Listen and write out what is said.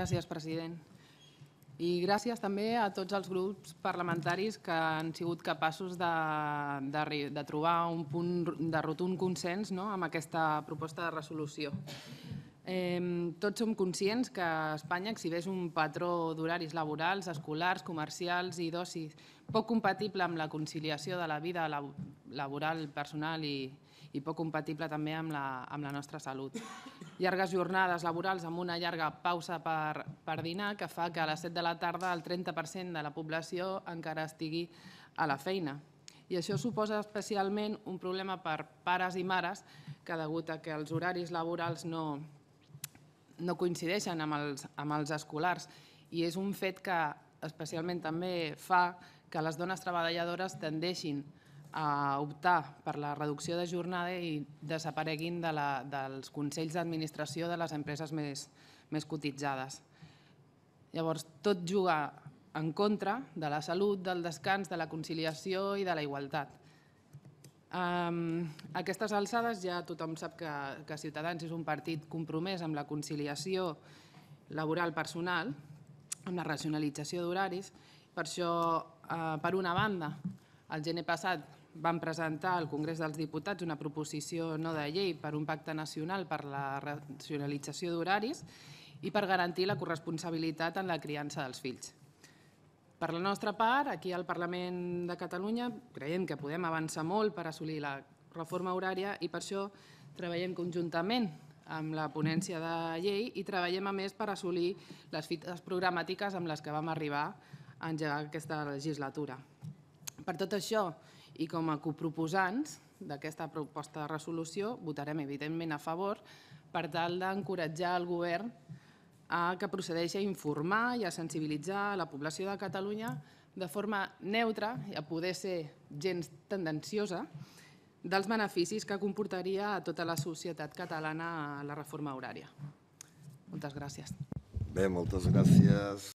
Gràcies, president. I gràcies també a tots els grups parlamentaris que han sigut capaços de, de, de trobar un punt de rotund consens no?, amb aquesta proposta de resolució. Eh, tots som conscients que Espanya exhibeix un patró d'horaris laborals, escolars, comercials i d'ocis poc compatible amb la conciliació de la vida laboral, personal i, i poc compatible també amb la, amb la nostra salut llargues jornades laborals amb una llarga pausa per, per dinar que fa que a les 7 de la tarda el 30% de la població encara estigui a la feina. I això suposa especialment un problema per pares i mares que degut a que els horaris laborals no, no coincideixen amb els, amb els escolars i és un fet que especialment també fa que les dones treballadores tendeixin a optar per la reducció de jornada i desapareguin de la, dels consells d'administració de les empreses més, més cotitzades. Llavors, tot jugar en contra de la salut, del descans, de la conciliació i de la igualtat. a aquestes alçades ja tothom sap que, que Ciutadans és un partit compromès amb la conciliació laboral personal, amb la racionalització d'horaris. Per això, eh, per una banda, el gener passat vam presentar al Congrés dels Diputats una proposició no de llei per un pacte nacional per la racionalització d'horaris i per garantir la corresponsabilitat en la criança dels fills. Per la nostra part, aquí al Parlament de Catalunya, creiem que podem avançar molt per assolir la reforma horària i per això treballem conjuntament amb la ponència de llei i treballem a més per assolir les fites programàtiques amb les que vam arribar a engegar aquesta legislatura. Per tot això i com a coproposants d'aquesta proposta de resolució votarem evidentment a favor per tal d'encoratjar el govern a que procedeix a informar i a sensibilitzar la població de Catalunya de forma neutra i a poder ser gens tendenciosa dels beneficis que comportaria a tota la societat catalana la reforma horària. Moltes gràcies. Bé, moltes gràcies,